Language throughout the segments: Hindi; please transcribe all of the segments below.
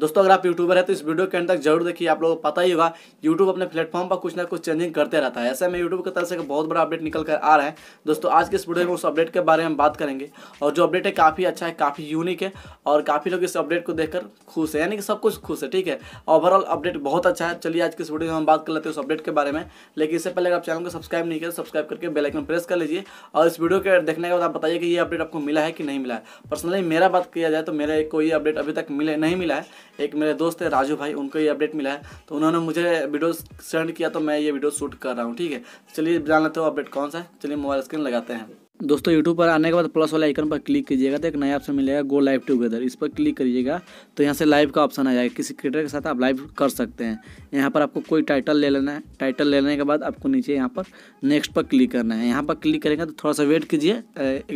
दोस्तों अगर आप यूट्यूबर है तो इस वीडियो के अंदर तक जरूर देखिए आप लोगों को पता ही होगा यूट्यूब अपने प्लेटफॉर्म पर कुछ ना कुछ चेंजिंग करते रहता है ऐसे में यूट्यूब की तरफ से बहुत बड़ा अपडेट निकल कर आ रहा है दोस्तों आज के इस वीडियो में उस अपडेट के बारे में बात करेंगे और जो अपडेट है काफ़ी अच्छा है काफ़ी यूनिक है और काफ़ी लोग इस अपडेट को देखकर खुश है यानी कि सब कुछ खुश है ठीक है ओवरऑल अपडेट बहुत अच्छा है चलिए आज के इस वीडियो में हम बात कर लेते हैं उस अपडेट के बारे में लेकिन इससे पहले आप चैनल को सब्सक्राइब नहीं करें सब्सक्राइब तो करके बेलाइकन प्रेस कर लीजिए और इस वीडियो के देखने के बाद आप बताइए कि ये अपडेट आपको मिला है कि नहीं मिला है पर्सनली मेरा बात किया जाए तो मेरे कोई अपडेट अभी तक मिले नहीं मिला है एक मेरे दोस्त है राजू भाई उनको ये अपडेट मिला है तो उन्होंने मुझे वीडियो सेंड किया तो मैं ये वीडियो शूट कर रहा हूँ ठीक है चलिए जान लेते हो अपडेट कौन सा है चलिए मोबाइल स्क्रीन लगाते हैं दोस्तों यूट्यूब पर आने के बाद प्लस वाले आइकन पर क्लिक कीजिएगा तो एक नया ऑप्शन मिलेगा गो लाइव टुगेदर इस पर क्लिक करिएगा तो यहाँ से लाइव का ऑप्शन आ जाएगा किसी क्रिएटर के साथ आप लाइव कर सकते हैं यहाँ पर आपको कोई टाइटल ले लेना है टाइटल लेने के बाद आपको नीचे यहाँ पर नेक्स्ट पर क्लिक करना है यहाँ पर क्लिक करेंगे तो थोड़ा सा वेट कीजिए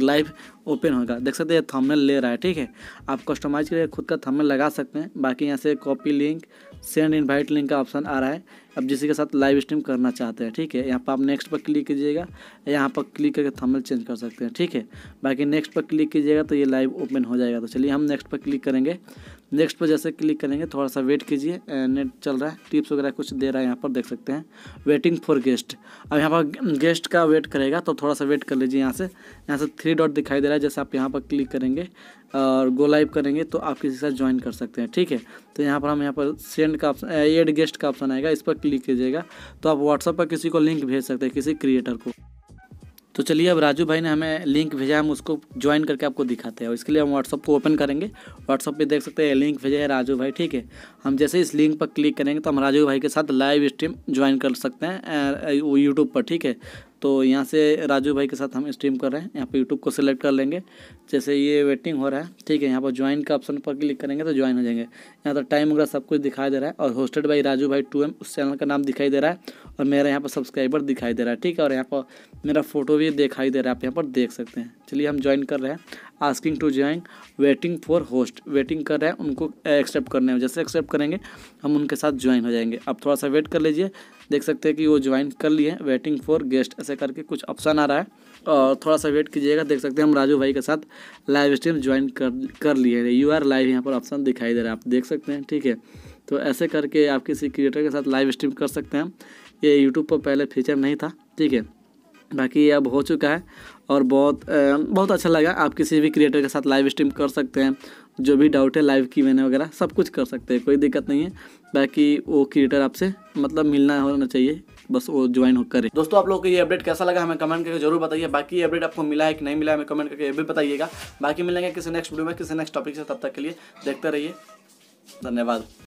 लाइव ओपन होगा देख सकते हैं थंबनेल ले रहा है ठीक है आप कस्टमाइज करिए खुद का थंबनेल लगा सकते हैं बाकी यहाँ से copy link send invite link का ऑप्शन आ रहा है अब जिसी के साथ लाइव स्ट्रीम करना चाहते हैं ठीक है यहाँ पर आप नेक्स्ट पर क्लिक कीजिएगा यहाँ पर क्लिक करके थंबनेल चेंज कर सकते हैं ठीक है बाकी नेक्स्ट पर क्लिक कीजिएगा तो ये लाइव ओपन हो जाएगा तो चलिए हम नेक्स्ट पर क्लिक करेंगे नेक्स्ट पर जैसे क्लिक करेंगे थोड़ा सा वेट कीजिए नेट चल रहा है टिप्स वगैरह कुछ दे रहा है यहाँ पर देख सकते हैं वेटिंग फॉर गेस्ट अब यहाँ पर गेस्ट का वेट करेगा तो थोड़ा सा वेट कर लीजिए यहाँ से यहाँ से थ्री डॉट दिखाई दे रहा है जैसे आप यहाँ पर क्लिक करेंगे और गो लाइव करेंगे तो आप किसी के साथ ज्वाइन कर सकते हैं ठीक है तो यहाँ पर हम यहाँ पर सेंड का ऑप्शन एड गेस्ट का ऑप्शन आएगा इस पर क्लिक कीजिएगा तो आप व्हाट्सअप पर किसी को लिंक भेज सकते हैं किसी क्रिएटर को तो चलिए अब राजू भाई ने हमें लिंक भेजा है हम उसको ज्वाइन करके आपको दिखाते हैं और इसके लिए हम व्हाट्सअप को ओपन करेंगे व्हाट्सअप पे देख सकते हैं लिंक भेजा है राजू भाई ठीक है हम जैसे इस लिंक पर क्लिक करेंगे तो हम राजू भाई के साथ लाइव स्ट्रीम ज्वाइन कर सकते हैं यूट्यूब पर ठीक है तो यहाँ से राजू भाई के साथ हम स्ट्रीम कर रहे हैं यहाँ पे यूट्यूब को सिलेक्ट कर लेंगे जैसे ये वेटिंग हो रहा है ठीक है यहाँ पर ज्वाइन का ऑप्शन पर क्लिक करेंगे तो ज्वाइन हो जाएंगे यहाँ पर टाइम वगैरह सब कुछ दिखाई दे रहा है और होस्टेड बाई राजू भाई टू एम उस चैनल का नाम दिखाई दे रहा है और मेरा यहाँ पर सब्सक्राइबर दिखाई दे रहा है ठीक है और यहाँ पर मेरा फोटो भी दिखाई दे रहा है आप यहाँ पर देख सकते हैं चलिए हम ज्वाइन कर रहे हैं asking to join waiting for host waiting कर रहे हैं उनको एक्सेप्ट करने में जैसे एक्सेप्ट करेंगे हम उनके साथ ज्वाइन हो जाएंगे आप थोड़ा सा वेट कर लीजिए देख सकते हैं कि वो ज्वाइन कर लिए हैं वेटिंग फॉर गेस्ट ऐसे करके कुछ ऑप्शन आ रहा है और थोड़ा सा वेट कीजिएगा देख सकते हैं हम राजू भाई के साथ लाइव स्ट्रीम ज्वाइन कर कर लिए यू आर लाइव यहाँ पर ऑप्शन दिखाई दे रहा है आप देख सकते हैं ठीक है तो ऐसे करके आप किसी क्रिएटर के साथ लाइव स्ट्रीम कर सकते हैं ये यूट्यूब पर पहले फीचर नहीं था ठीक है बाकी अब हो चुका है और बहुत बहुत अच्छा लगा आप किसी भी क्रिएटर के साथ लाइव स्ट्रीम कर सकते हैं जो भी डाउट है लाइव की मैंने वगैरह सब कुछ कर सकते हैं कोई दिक्कत नहीं है बाकी वो क्रिएटर आपसे मतलब मिलना होना चाहिए बस वो ज्वाइन हो करें दोस्तों आप लोग को ये अपडेट कैसा लगा हमें कमेंट करके जरूर बताइए बाकी ये अपडेट आपको मिला है कि नहीं मिला है हमें कमेंट करके ये भी बताइएगा बाकी मिलेंगे किसी नेक्स्ट वीडियो में किसी नेक्स्ट टॉपिक से तब तक के लिए देखते रहिए धन्यवाद